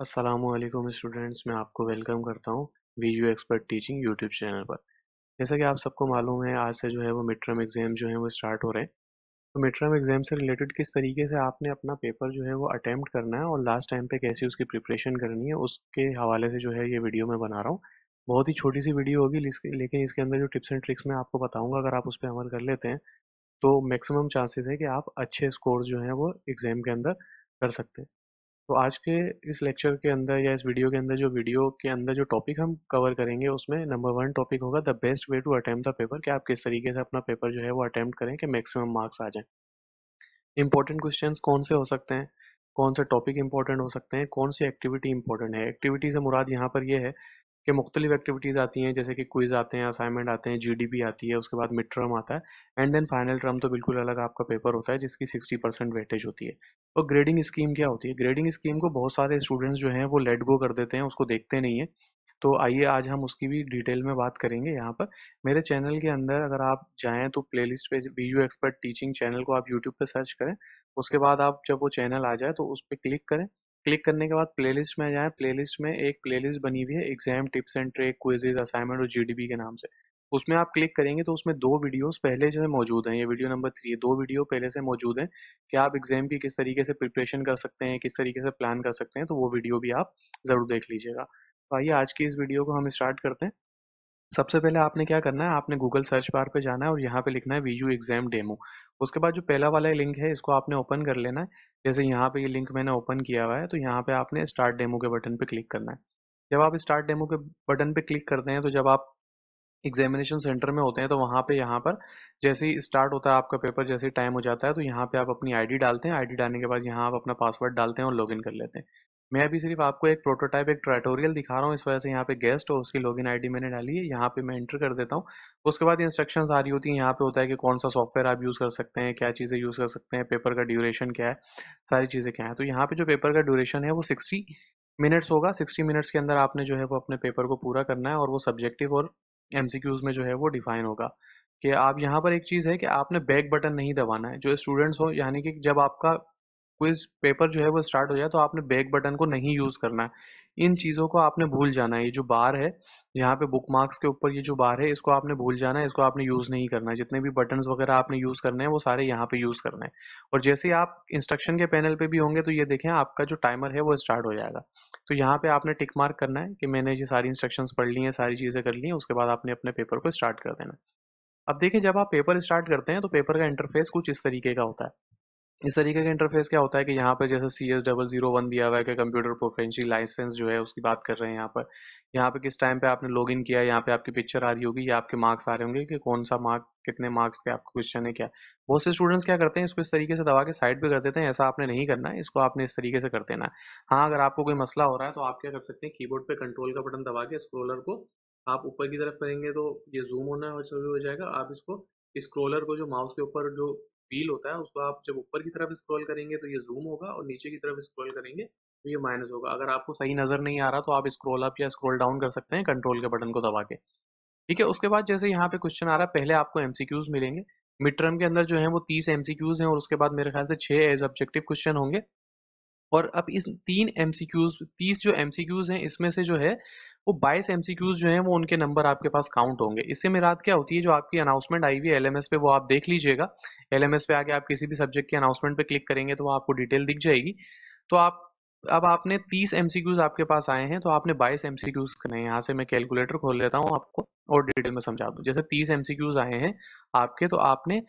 Aslam students मैं आपको welcome करता हूँ V U expert teaching YouTube channel पर जैसा कि आप सबको मालूम है आज से जो है वो मिड टर्म एग्ज़ाम जो है वो स्टार्ट हो रहे हैं तो मिड टर्म एग्ज़ाम से रिलेटेड किस तरीके से आपने अपना पेपर जो है वो अटैम्प्ट करना है और लास्ट टाइम पे कैसी उसकी प्रिपरेशन करनी है उसके हवाले से जो है ये वीडियो मैं बना रहा हूँ बहुत ही छोटी सी वीडियो होगी लेकिन इसके अंदर जो टिप्स एंड ट्रिक्स मैं आपको बताऊँगा अगर आप उस पर अमल कर लेते हैं तो मैक्सिमम चांसेस है कि आप अच्छे स्कोर जो हैं वो एग्ज़ाम के अंदर कर सकते हैं तो आज के इस लेक्चर के अंदर या इस वीडियो के अंदर जो वीडियो के अंदर जो टॉपिक हम कवर करेंगे उसमें नंबर वन टॉपिक होगा the best way to attempt paper कि आप किस तरीके से अपना पेपर जो है वो अटैम्प्ट करें कि मैक्सिमम मार्क्स आ जाएं इंपॉर्टेंट क्वेश्चंस कौन से हो सकते हैं कौन से टॉपिक इंपॉर्टेंट हो सकते हैं कौन सी एक्टिविटी इंपॉर्टेंट है एक्टिविटी से मुराद यहाँ पर यह है के मुख्तलिफ एक्टिविटीज़ आती हैं जैसे कि क्विज़ आते हैं असाइनमेंट आते हैं जी आती है उसके बाद मिड टर्म आता है एंड देन फाइनल टर्म तो बिल्कुल अलग आपका पेपर होता है जिसकी सिक्सटी परसेंट वेटेज होती है और ग्रेडिंग स्कीम क्या होती है ग्रेडिंग स्कीम को बहुत सारे स्टूडेंट्स जो हैं वो लेट गो कर देते हैं उसको देखते नहीं है तो आइए आज हम उसकी भी डिटेल में बात करेंगे यहाँ पर मेरे चैनल के अंदर अगर आप जाएँ तो पर वी वीजू एक्सपर्ट टीचिंग चैनल को आप यूट्यूब पर सर्च करें उसके बाद आप जब वो चैनल आ जाए तो उस पर क्लिक करें क्लिक करने के बाद प्लेलिस्ट में जाएं प्लेलिस्ट में एक प्लेलिस्ट बनी हुई है exam tips and tricks quizzes assignment और जीडीबी के नाम से उसमें आप क्लिक करेंगे तो उसमें दो वीडियोस पहले जो है मौजूद हैं ये वीडियो नंबर थ्री है दो वीडियो पहले से मौजूद हैं कि आप एग्जाम की किस तरीके से प्रिपरेशन कर सकते हैं किस तरीके से प्लान कर सकते हैं तो वो वीडियो भी आप ज़रूर देख लीजिएगा तो आइए आज की इस वीडियो को हम स्टार्ट करते हैं सबसे पहले आपने क्या करना है आपने गूगल सर्च बार पे जाना है और यहाँ पे लिखना है वीजू एग्जाम डेमो उसके बाद जो पहला वाला लिंक है इसको आपने ओपन कर लेना है जैसे यहाँ पे ये लिंक मैंने ओपन किया हुआ है तो यहाँ पे आपने स्टार्ट डेमो के बटन पे क्लिक करना है जब आप स्टार्ट डेमो के बटन पे क्लिक करते हैं तो जब आप एग्जामिनेशन सेंटर में होते हैं तो वहाँ पे यहाँ पर जैसे ही स्टार्ट होता है आपका पेपर जैसे ही टाइम हो जाता है तो यहाँ पे आप अपनी आईडी डालते हैं आईडी डालने के बाद यहाँ आप अपना पासवर्ड डालते हैं और लॉगिन कर लेते हैं मैं अभी सिर्फ आपको एक प्रोटोटाइप एक ट्राइटोरियल दिखा रहा हूँ इस वजह से यहाँ पे गेस्ट और उसकी लॉगिन आईडी मैंने डाली है यहाँ पे मैं एंटर कर देता हूँ उसके बाद इंस्ट्रक्शंस आ रही होती हैं यहाँ पे होता है कि कौन सा सॉफ्टवेयर आप यूज़ कर सकते हैं क्या चीज़ें यूज़ कर सकते हैं पेपर का ड्यूरेशन क्या है सारी चीज़ें क्या है तो यहाँ पे जो पेपर का ड्यूरेशन है वो सिक्सटी मिनट्स होगा सिक्सटी मिनट्स के अंदर आपने जो है वो अपने पेपर को पूरा करना है और वो सब्जेक्टिव और एम में जो है वो डिफाइन होगा कि आप यहाँ पर एक चीज़ है कि आपने बैक बटन नहीं दबाना है जो स्टूडेंट्स हो यानी कि जब आपका क्विज पेपर जो है वो स्टार्ट हो जाए तो आपने बैक बटन को नहीं यूज़ करना है इन चीज़ों को आपने भूल जाना है ये जो बार है यहाँ पे बुक मार्क्स के ऊपर ये जो बार है इसको आपने भूल जाना है इसको आपने यूज़ नहीं करना है जितने भी बटन वगैरह आपने यूज़ करने हैं वो सारे यहाँ पे यूज़ करने हैं और जैसे ही आप इंस्ट्रक्शन के पैनल पे भी होंगे तो ये देखें आपका जो टाइमर है वो स्टार्ट हो जाएगा तो यहाँ पे आपने टिक मार्क करना है कि मैंने ये सारी इंस्ट्रक्शन पढ़ ली है सारी चीज़ें कर ली है उसके बाद आपने अपने पेपर को स्टार्ट कर देना अब देखें जब आप पेपर स्टार्ट करते हैं तो पेपर का इंटरफेस कुछ इस तरीके का होता है इस तरीके का इंटरफेस क्या होता है कि यहाँ पर जैसे C S double zero one दिया हुआ है कि कंप्यूटर प्रोफेंसी लाइसेंस जो है उसकी बात कर रहे हैं यहाँ पर यहाँ पे किस टाइम पे आपने लॉग इन किया यहाँ पे आपकी पिक्चर आ रही होगी या आपके मार्क्स आ रहे होंगे कि कौन सा मार्क कितने मार्क्स के आपका क्वेश्चन है क्या बहुत से स्टूडेंट्स क्या करते हैं इसको इस तरीके से दबा के साइड पर कर देते हैं ऐसा आपने नहीं करना है इसको आपने इस तरीके से कर देना है हाँ अगर आपको कोई मसला हो रहा है तो आप क्या कर सकते हैं कीबोर्ड पे कंट्रोल का बटन दबा के स्क्रोलर को आप ऊपर की तरफ करेंगे तो ये जूम होना हो जाएगा आप इसको स्क्रोलर को जो माउस के ऊपर जो व्हील होता है उसको आप जब ऊपर की तरफ स्क्रॉल करेंगे तो ये जूम होगा और नीचे की तरफ स्क्रॉल करेंगे तो ये माइनस होगा अगर आपको सही नज़र नहीं आ रहा तो आप स्क्रॉल अप या स्क्रॉल डाउन कर सकते हैं कंट्रोल के बटन को दबा के ठीक है उसके बाद जैसे यहाँ पे क्वेश्चन आ रहा है पहले आपको एमसीक्यूज मिलेंगे मिड टर्म के अंदर जो है वो तीस एमसीक्यूज हैं और उसके बाद मेरे ख्याल से छह एज ऑब्जेक्टिव क्वेश्चन होंगे और अब इस तीन एम सी क्यूज़ तीस जो एम सी क्यूज़ हैं इसमें से जो है वो बाईस एम सी क्यूज़ जो हैं वो उनके नंबर आपके पास काउंट होंगे इससे मेरा क्या होती है जो आपकी अनाउंसमेंट आई हुई है एल एम एस पे वो आप देख लीजिएगा एल एम एस पे आके आप किसी भी सब्जेक्ट की अनाउंसमेंट पे क्लिक करेंगे तो आपको डिटेल दिख जाएगी तो आप अब आपने तीस एम सी क्यूज़ आपके पास आए हैं तो आपने बाईस एम सी क्यूज़ करें यहाँ से मैं कैलकुलेटर खोल लेता हूँ आपको और डिटेल में समझा दूँ जैसे तीस एम सी क्यूज़ आए हैं आपके तो आपने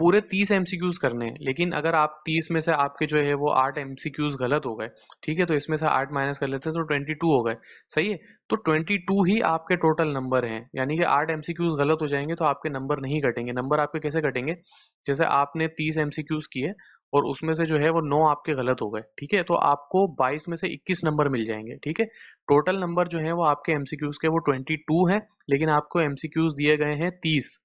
पूरे तीस क्यूज करने हैं लेकिन अगर आप तीस में से आपके जो है वो आठ क्यूज गलत हो गए ठीक है तो इसमें से आठ माइनस कर लेते हैं तो ट्वेंटी टू हो गए सही है तो ट्वेंटी टू ही आपके टोटल नंबर हैं यानी कि आठ क्यूज गलत हो जाएंगे तो आपके नंबर नहीं कटेंगे नंबर आपके कैसे कटेंगे जैसे आपने तीस क्यूज किए और उसमें से जो है वो नौ आपके गलत हो गए ठीक है तो आपको बाईस में से इक्कीस नंबर मिल जाएंगे ठीक है टोटल नंबर जो है वो आपके क्यूज के वो टू है लेकिन आपको क्यूज दिए गए हैं तीस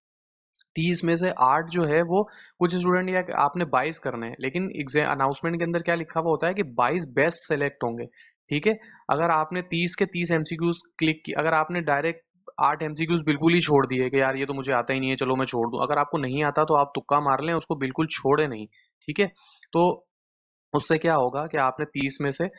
तीस में से आठ जो है वो कुछ स्टूडेंट या आपने बाईस करने हैं लेकिन एग्जाम अनाउंसमेंट के अंदर क्या लिखा हुआ होता है कि बाईस बेस्ट सेलेक्ट होंगे ठीक है अगर आपने तीस के तीस एमसीक्यूज क्लिक की अगर आपने डायरेक्ट आठ एमसीक्यूज बिल्कुल ही छोड़ दिए कि यार ये तो मुझे आता ही नहीं है चलो मैं छोड़ दूँ अगर आपको नहीं आता तो आप तुक्का मार लें उसको बिल्कुल छोड़े नहीं ठीक है तो उससे क्या होगा कि आपने तीस में से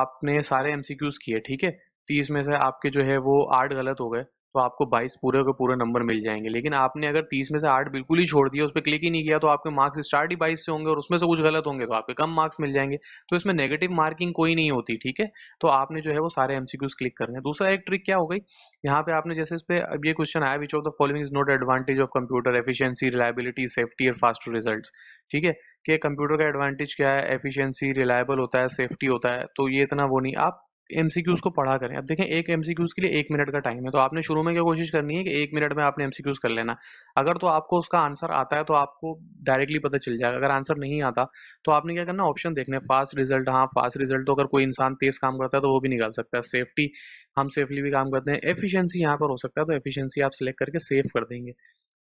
आपने सारे एमसीक्यूज किए ठीक है तीस में से आपके जो है वो आठ गलत हो गए तो आपको 22 पूरे के पूरे नंबर मिल जाएंगे लेकिन आपने अगर 30 में से आठ बिल्कुल ही छोड़ दिया उस पर क्लिक ही नहीं किया तो आपके मार्क्स स्टार्ट ही 22 से होंगे और उसमें से कुछ गलत होंगे तो आपके कम मार्क्स मिल जाएंगे तो इसमें नेगेटिव मार्किंग कोई नहीं होती ठीक है तो आपने जो है वो सारे एमसीक्यूज क्लिक करने हैं दूसरा एक ट्रिक क्या हो गई यहाँ पे आपने जैसे इस पर अब ये क्वेश्चन आया which of the following is not advantage of computer efficiency reliability safety और फास्ट रिजल्ट ठीक है कि कंप्यूटर का एडवांटेज क्या है एफिशियंसी रिलायबल होता है सेफ्टी होता है तो ये इतना वो नहीं आप एमसीक्यूज को पढ़ा करें अब देखें एक एमसीक्यूज के लिए एक मिनट का टाइम है तो आपने शुरू में क्या कोशिश करनी है कि एक मिनट में आपने एमसीक्यूज कर लेना अगर तो आपको उसका आंसर आता है तो आपको डायरेक्टली पता चल जाएगा अगर आंसर नहीं आता तो आपने क्या करना ऑप्शन देखने फास्ट रिजल्ट हाँ फास्ट रिजल्ट तो अगर कोई इंसान तेज काम करता है तो वो भी निकाल सकता है सेफ्टी हम सेफली भी काम करते हैं एफिशियंसी यहाँ पर हो सकता है तो एफिशियंसी आप सिलेक्ट करके सेव कर देंगे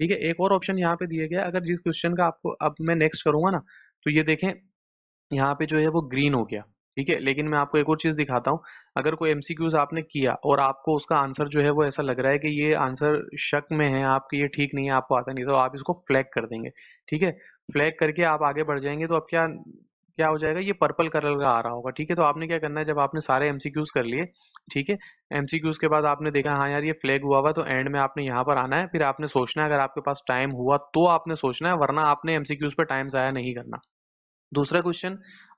ठीक है एक और ऑप्शन यहाँ पे दिया गया अगर जिस क्वेश्चन का आपको अब मैं नेक्स्ट करूंगा ना तो ये देखें यहाँ पे जो है वो ग्रीन हो गया ठीक है लेकिन मैं आपको एक और चीज़ दिखाता हूँ अगर कोई एमसीक्यूज आपने किया और आपको उसका आंसर जो है वो ऐसा लग रहा है कि ये आंसर शक में है आपके ये ठीक नहीं है आपको आता नहीं तो आप इसको फ्लैग कर देंगे ठीक है फ्लैग करके आप आगे बढ़ जाएंगे तो अब क्या क्या हो जाएगा ये पर्पल कलर का आ रहा होगा ठीक है तो आपने क्या करना है जब आपने सारे एमसीक्यूज कर लिए ठीक है एमसीक्यूज के बाद आपने देखा हाँ यार ये फ्लैग हुआ हुआ तो एंड में आपने यहाँ पर आना है फिर आपने सोचना है अगर आपके पास टाइम हुआ तो आपने सोचना है वरना आपने एमसीक्यूज पर टाइम ज़ाया नहीं करना दूसरा क्वेश्चन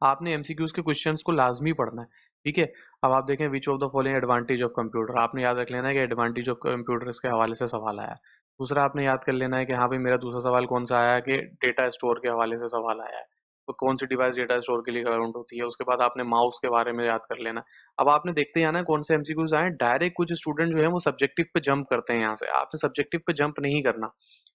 आपने एमसीक्यूज के क्वेश्चंस को लाजमी पढ़ना है ठीक है अब आप देखें which of the following advantage of computer आपने याद रख लेना है कि एडवांटेज ऑफ कंप्यूटर के हवाले से सवाल आया दूसरा आपने याद कर लेना है कि हाँ भाई मेरा दूसरा सवाल कौन सा आया कि डेटा स्टोर के हवाले से सवाल आया है तो कौन सी डिवाइस डेटा स्टोर के लिए अकाउंट होती है उसके बाद आपने माउस के बारे में याद कर लेना अब आपने देखते जाना कौन से एमसीक्यूज आए डायरेक्ट कुछ स्टूडेंट जो है वो सब्जेक्टिव पे जंप करते हैं यहाँ से आपने सब्जेक्टिव पे जंप नहीं करना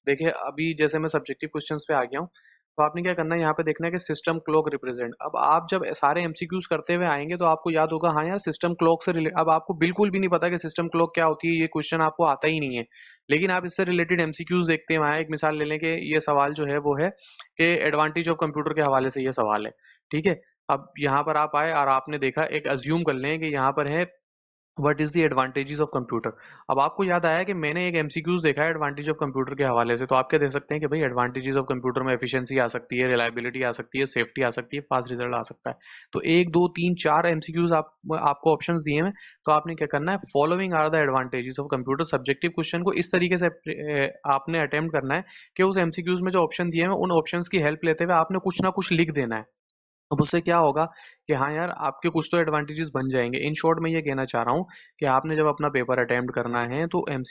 देखिए अभी जैसे मैं सब्जेक्टिव क्वेश्चन पे आ गया हूँ तो आपने क्या करना है यहाँ पे देखना है कि सिस्टम क्लॉक रिप्रेजेंट अब आप जब सारे एमसीक्यूज करते हुए आएंगे तो आपको याद होगा हाँ यार सिस्टम क्लॉक से रिलेटेड अब आपको बिल्कुल भी नहीं पता कि सिस्टम क्लॉक क्या होती है ये क्वेश्चन आपको आता ही नहीं है लेकिन आप इससे रिलेटेड एमसीक्यूज देखते हैं एक मिसाल ले लें कि ये सवाल जो है वो है कि एडवांटेज ऑफ कंप्यूटर के हवाले से ये सवाल है ठीक है अब यहाँ पर आप आए और आपने देखा एक अज्यूम कर लें कि यहाँ पर है what is the advantages of computer अब आपको याद आया कि मैंने एक एमसीक्यूज देखा है एडवांटेज ऑफ कंप्यूटर के हवाले से तो आप क्या दे सकते हैं कि भाई एडवांटेजेस ऑफ कंप्यूटर में एफिशिएंसी आ सकती है रिलायबिलिटी आ सकती है सेफ्टी आ सकती है फास्ट रिजल्ट आ सकता है तो एक दो तीन चार एमसीक्यूज आप आपको ऑप्शन दिए हैं तो आपने क्या करना है following are the advantages of computer subjective question को इस तरीके से आपने अटैम्प्ट करना है कि उस एमसीक्यूज में जो ऑप्शन दिए हैं उन ऑप्शन की हेल्प लेते हुए आपने कुछ ना कुछ लिख देना है अब उससे क्या होगा कि हाँ यार आपके कुछ तो एडवांटेजेस बन जाएंगे इन शॉर्ट मैं ये कहना चाह रहा हूँ कि आपने जब अपना पेपर अटैम्प्ट करना है तो एम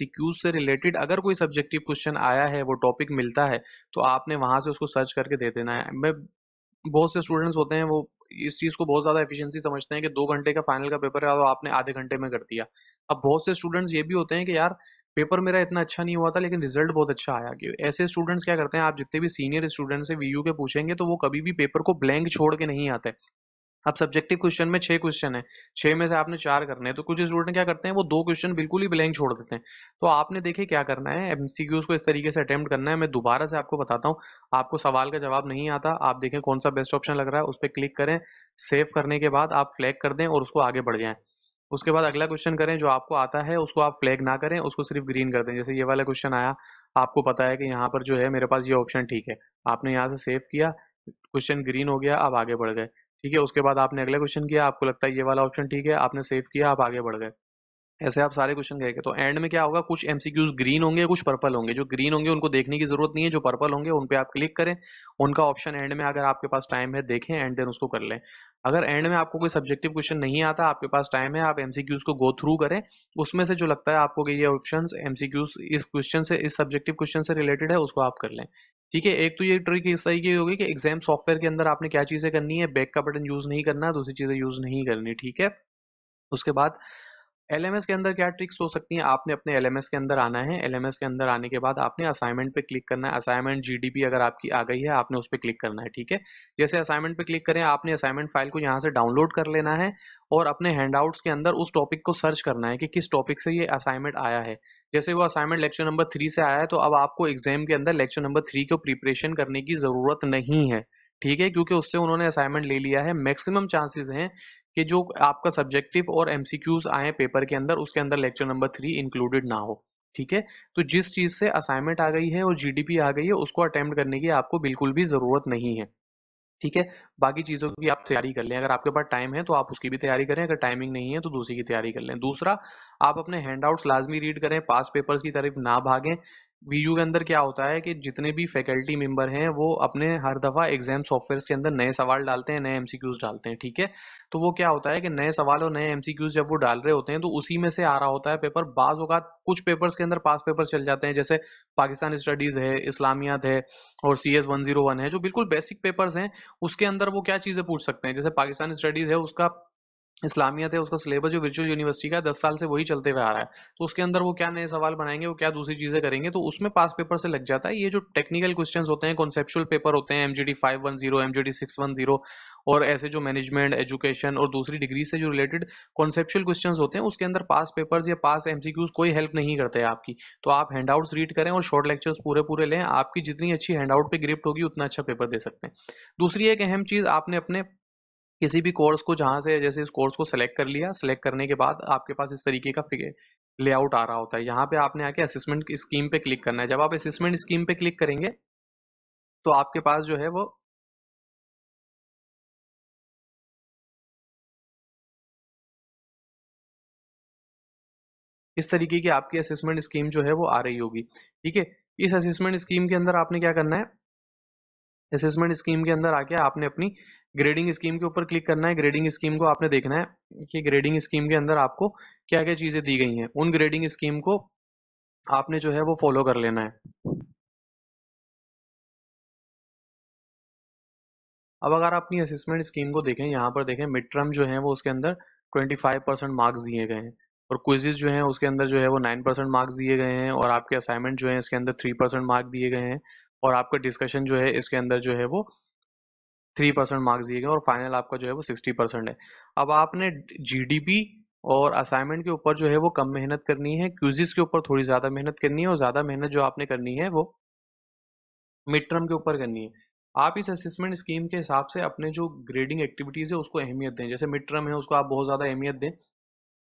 से रिलेटेड अगर कोई सब्जेक्टिव क्वेश्चन आया है वो टॉपिक मिलता है तो आपने वहाँ से उसको सर्च करके दे देना है मैं बहुत से स्टूडेंट्स होते हैं वो इस चीज़ को बहुत ज़्यादा एफिशिएंसी समझते हैं कि दो घंटे का फाइनल का पेपर है और आपने आधे घंटे में कर दिया अब बहुत से स्टूडेंट्स ये भी होते हैं कि यार पेपर मेरा इतना अच्छा नहीं हुआ था लेकिन रिजल्ट बहुत अच्छा आया कि ऐसे स्टूडेंट्स क्या करते हैं आप जितने भी सीनियर स्टूडेंट्स हैं वी के पूछेंगे तो वो कभी भी पेपर को ब्लैंक छोड़ के नहीं आते अब सब्जेक्टिव क्वेश्चन में छह क्वेश्चन है छह में से आपने चार करने हैं तो कुछ स्टूडेंट क्या करते हैं वो दो क्वेश्चन बिल्कुल ही ब्लैंक छोड़ देते हैं तो आपने देखे क्या करना है एमसीक्यूज को इस तरीके से अटेम्प्ट करना है मैं दोबारा से आपको बताता हूँ आपको सवाल का जवाब नहीं आता आप देखें कौन सा बेस्ट ऑप्शन लग रहा है उस पर क्लिक करें सेव करने के बाद आप फ्लैग कर दें और उसको आगे बढ़ जाए उसके बाद अगला क्वेश्चन करें जो आपको आता है उसको आप फ्लैग ना करें उसको सिर्फ ग्रीन कर दें जैसे ये वाला क्वेश्चन आया आपको पता है कि यहाँ पर जो है मेरे पास ये ऑप्शन ठीक है आपने यहाँ से सेव किया क्वेश्चन ग्रीन हो गया आप आगे बढ़ गए ठीक है उसके बाद आपने अगला क्वेश्चन किया आपको लगता है ये वाला ऑप्शन ठीक है आपने सेव किया आप आगे बढ़ गए ऐसे आप सारे क्वेश्चन कहेंगे तो एंड में क्या होगा कुछ एमसीक्यूज ग्रीन होंगे कुछ पर्पल होंगे जो ग्रीन होंगे उनको देखने की जरूरत नहीं है जो पर्पल होंगे उन पे आप क्लिक करें उनका ऑप्शन एंड में अगर आपके पास टाइम है देखें एंड देन उसको कर लें अगर एंड में आपको कोई सब्जेक्टिव क्वेश्चन नहीं आता आपके पास टाइम है आप एमसीक्यूज को गो थ्रू करें उसमें से जो लगता है आपको ये ऑप्शन एमसीक्यूज इस क्वेश्चन से इस सब्जेक्टिव क्वेश्चन से रिलेटेड है उसको आप कर लें ठीक है एक तो ये ट्रिक इस तरीके की होगी कि एग्जाम सॉफ्टवेयर के अंदर आपने क्या चीजें करनी है बैक का बटन यूज नहीं करना दूसरी चीजें यूज नहीं करनी ठीक है उसके बाद एल के अंदर क्या ट्रिक्स हो सकती हैं आपने अपने एल के अंदर आना है एल के अंदर आने के बाद आपने असाइनमेंट पे क्लिक करना है असाइनमेंट जी अगर आपकी आ गई है आपने उस पर क्लिक करना है ठीक है जैसे असाइनमेंट पे क्लिक करें आपने असाइनमेंट फाइल को यहाँ से डाउनलोड कर लेना है और अपने हैंडआउट्स के अंदर उस टॉपिक को सर्च करना है कि किस टॉपिक से ये असाइनमेंट आया है जैसे वो असाइनमेंट लेक्चर नंबर थ्री से आया है तो अब आपको एग्जाम के अंदर लेक्चर नंबर थ्री को प्रिपरेशन करने की ज़रूरत नहीं है ठीक है क्योंकि उससे उन्होंने असाइनमेंट ले लिया है मैक्सिमम चांसेस हैं कि जो आपका सब्जेक्टिव और एमसीक्यूज आए पेपर के अंदर उसके अंदर लेक्चर नंबर थ्री इंक्लूडेड ना हो ठीक है तो जिस चीज़ से असाइनमेंट आ गई है और जीडीपी आ गई है उसको अटेम्प्ट करने की आपको बिल्कुल भी ज़रूरत नहीं है ठीक है बाकी चीज़ों की आप तैयारी कर लें अगर आपके पास टाइम है तो आप उसकी भी तैयारी करें अगर टाइमिंग नहीं है तो दूसरी की तैयारी कर लें दूसरा आप अपने हैंड आउट्स लाजमी रीड करें पास पेपर्स की तरफ ना भागें वीयू के अंदर क्या होता है कि जितने भी फैकल्टी मेंबर हैं वो अपने हर दफ़ा एग्जाम सॉफ्टवेयर के अंदर नए सवाल डालते हैं नए एमसीक्यूज डालते हैं ठीक है तो वो क्या होता है कि नए सवाल और नए एमसीक्यूज जब वो डाल रहे होते हैं तो उसी में से आ रहा होता है पेपर बाज अवत कुछ पेपर्स के अंदर पास पेपर चल जाते हैं जैसे पाकिस्तान स्टडीज है इस्लामियात है और C S one zero one है जो बिल्कुल बेसिक पेपर्स हैं उसके अंदर वो क्या चीज़ें पूछ सकते हैं जैसे पाकिस्तान स्टडीज है उसका इस्लामियत है उसका सिलेबस जो वर्चुअल यूनिवर्सिटी का दस साल से वही चलते हुए आ रहा है तो उसके अंदर वो क्या नए सवाल बनाएंगे वो क्या दूसरी चीज़ें करेंगे तो उसमें पास पेपर से लग जाता है ये जो टेक्निकल क्वेश्चन होते हैं कॉन्सेप्चुअल पेपर होते हैं M D five one zero M G D six one zero और ऐसे जो मैनेजमेंट एजुकेशन और दूसरी डिग्री से जो रिलेटेड कॉन्सेप्चुअल क्वेश्चन होते हैं उसके अंदर पास पेपर्स या पास एम कोई हेल्प नहीं करते आपकी तो आप हैंड आउट्स रीड करें और शॉर्ट लेक्चर्स पूरे पूरे लें आपकी जितनी अच्छी हैंड आउट पर ग्रिप्ट होगी उतना अच्छा पेपर दे सकते हैं दूसरी एक अहम चीज़ आपने अपने किसी भी कोर्स को जहाँ से जैसे इस कोर्स को सेलेक्ट कर लिया सेलेक्ट करने के बाद आपके पास इस तरीके का लेआउट आ रहा होता है यहाँ पे आपने आके असेसमेंट स्कीम पे क्लिक करना है जब आप असेसमेंट स्कीम पे क्लिक करेंगे तो आपके पास जो है वो इस तरीके की आपकी असेसमेंट स्कीम जो है वो आ रही होगी ठीक है इस असेसमेंट स्कीम के अंदर आपने क्या करना है असेसमेंट स्कीम के अंदर आके आपने अपनी ग्रेडिंग स्कीम के ऊपर क्लिक करना है ग्रेडिंग स्कीम को आपने देखना है कि ग्रेडिंग स्कीम के अंदर आपको क्या क्या चीज़ें दी गई हैं उन ग्रेडिंग स्कीम को आपने जो है वो फॉलो कर लेना है अब अगर आप अपनी असिस्मेंट स्कीम को देखें यहाँ पर देखें मिड टर्म जो है वो उसके अंदर 25 परसेंट मार्क्स दिए गए हैं और क्विजेज जो है उसके अंदर जो है वो 9 परसेंट मार्क्स दिए गए हैं और आपके असाइनमेंट जो है इसके अंदर 3 परसेंट मार्क्स दिए गए हैं और आपका डिस्कशन जो है इसके अंदर जो है वो थ्री परसेंट मार्क्स दिए गए और फाइनल आपका जो है वो सिक्सटी परसेंट है अब आपने जीडीपी और असाइनमेंट के ऊपर जो है वो कम मेहनत करनी है क्यूजिस के ऊपर थोड़ी ज्यादा मेहनत करनी है और ज्यादा मेहनत जो आपने करनी है वो मिड टर्म के ऊपर करनी है आप इस असेसमेंट स्कीम के हिसाब से अपने जो ग्रेडिंग एक्टिविटीज़ है उसको अहमियत दें जैसे मिड टर्म है उसको आप बहुत ज़्यादा अहमियत दें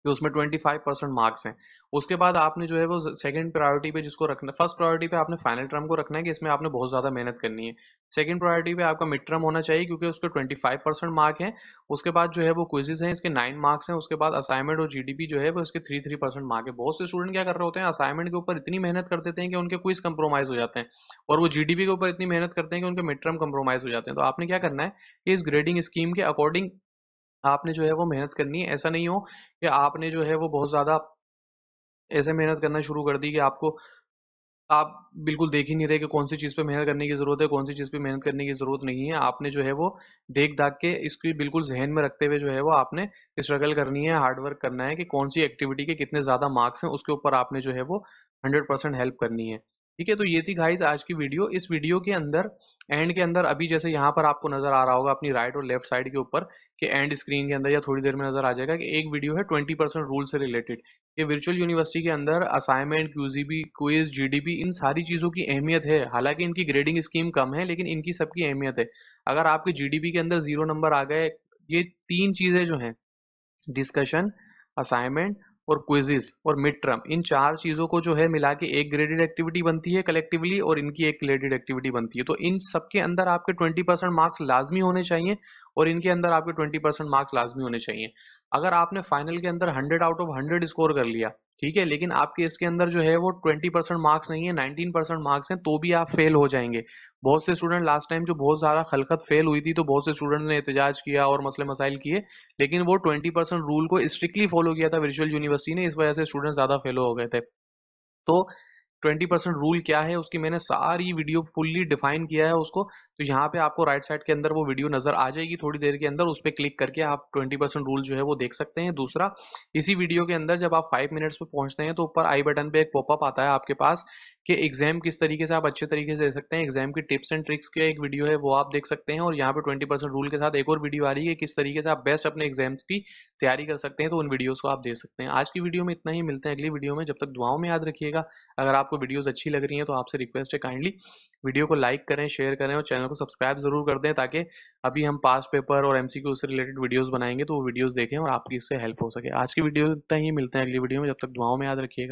कि उसमें फाइव परसेंट मार्क्स हैं उसके बाद आपने जो है वो सेकंड प्रायोरिटी पे जिसको रखना फर्स्ट प्रायोरिटी पे आपने फाइनल टर्म को रखना है कि इसमें आपने बहुत ज़्यादा मेहनत करनी है सेकंड प्रायोरिटी पे आपका मिड टर्म होना चाहिए क्योंकि उसके ट्वेंटी फाइव परसेंट मार्क हैं उसके बाद जो है वो क्विजेज हैं इसके नाइन मार्क्स हैं उसके बाद असाइनमेंट और जी जो है वो इसके थ्री थ्री परसेंट मार्क है बहुत से स्टूडेंट क्या कर रहे होते हैं असाइनमेंट के ऊपर इतनी मेहनत कर देते हैं कि उनके क्विज कम्प्रोमाइज हो जाते हैं और वो जी के ऊपर इतनी मेहनत करते हैं कि उनके मिड टर्म कम्प्रोमाइज हो जाते हैं तो आपने क्या करना है कि इस ग्रेडिंग स्कीम के अकॉर्डिंग आपने जो है वो मेहनत करनी है ऐसा नहीं हो कि आपने जो है वो बहुत ज़्यादा ऐसे मेहनत करना शुरू कर दी कि आपको आप बिल्कुल देख ही नहीं रहे कि कौन सी चीज़ पे मेहनत करने की ज़रूरत है कौन सी चीज़ पे मेहनत करने की ज़रूरत नहीं है आपने जो है वो देख दाख के इसकी बिल्कुल जहन में रखते हुए जो है वो आपने स्ट्रगल करनी है हार्डवर्क करना है कि कौन सी एक्टिविटी के कितने ज़्यादा मार्क्स हैं उसके ऊपर आपने जो है वो हंड्रेड परसेंट हेल्प करनी है ठीक है तो ये थी गाइज आज की वीडियो इस वीडियो के अंदर एंड के अंदर अभी जैसे यहाँ पर आपको नजर आ रहा होगा अपनी राइट और लेफ्ट साइड के ऊपर कि एंड स्क्रीन के अंदर या थोड़ी देर में नजर आ जाएगा कि एक वीडियो है 20 परसेंट रूल से रिलेटेड ये वर्चुअल यूनिवर्सिटी के अंदर असाइनमेंट क्यूजीबी क्विज जीडीपी इन सारी चीज़ों की अहमियत है हालांकि इनकी ग्रेडिंग स्कीम कम है लेकिन इनकी सबकी अहमियत है अगर आपके जीडीपी के अंदर जीरो नंबर आ गए ये तीन चीज़ें जो है डिस्कशन असाइनमेंट और क्विजेज और मिड टर्म इन चार चीज़ों को जो है मिला के एक ग्रेडेड एक्टिविटी बनती है कलेक्टिवली और इनकी एक ग्रेडेड एक्टिविटी बनती है तो इन सबके अंदर आपके ट्वेंटी परसेंट मार्क्स लाजमी होने चाहिए और इनके अंदर आपके ट्वेंटी परसेंट मार्क्स लाजमी होने चाहिए अगर आपने फाइनल के अंदर hundred out of hundred score कर लिया ठीक है लेकिन आपके इसके अंदर जो है वो ट्वेंटी परसेंट मार्क्स नहीं है नाइनटीन परसेंट मार्क्स हैं तो भी आप फेल हो जाएंगे बहुत से स्टूडेंट लास्ट टाइम जो बहुत सारा खलकत फेल हुई थी तो बहुत से स्टूडेंट ने एहतजाज किया और मसले मसाइल किए लेकिन वो ट्वेंटी परसेंट रूल को स्ट्रिक्टली फॉलो किया था विजुअल यूनिवर्सिटी ने इस वजह से स्टूडेंट ज़्यादा फेल हो गए थे तो ट्वेंटी परसेंट रूल क्या है उसकी मैंने सारी वीडियो फुल्ली डिफाइन किया है उसको तो यहाँ पे आपको राइट साइड के अंदर वो वीडियो नजर आ जाएगी थोड़ी देर के अंदर उस पर क्लिक करके आप ट्वेंटी परसेंट रूल जो है वो देख सकते हैं दूसरा इसी वीडियो के अंदर जब आप फाइव मिनट्स पे पहुंचते हैं तो ऊपर आई बटन पे एक पॉपअप आता है आपके पास कि एग्जाम किस तरीके से आप अच्छे तरीके से दे सकते हैं एग्जाम की टिप्स एंड ट्रिक्स की एक वीडियो है वो आप देख सकते हैं और यहाँ पे ट्वेंटी परसेंट रूल के साथ एक और वीडियो आ रही है किस तरीके से आप बेस्ट अपने एग्जाम्स की तैयारी कर सकते हैं तो उन वीडियोस को आप दे सकते हैं आज की वीडियो में इतना ही मिलते हैं अगली वीडियो में जब तक दुआओं में याद रखिएगा अगर आपको वीडियोज़ अच्छी लग रही हैं तो आपसे रिक्वेस्ट है काइंडली वीडियो को लाइक करें शेयर करें और चैनल को सब्सक्राइब जरूर कर दें ताकि अभी हम पास पेपर और एम से रिलेटेड वीडियोज़ बनाएंगे तो वो वीडियोज़ देखें और आपकी इससे हेल्प हो सके आज की वीडियो इतना ही मिलते हैं अगली वीडियो में जब तक दुआओं में याद रखिएगा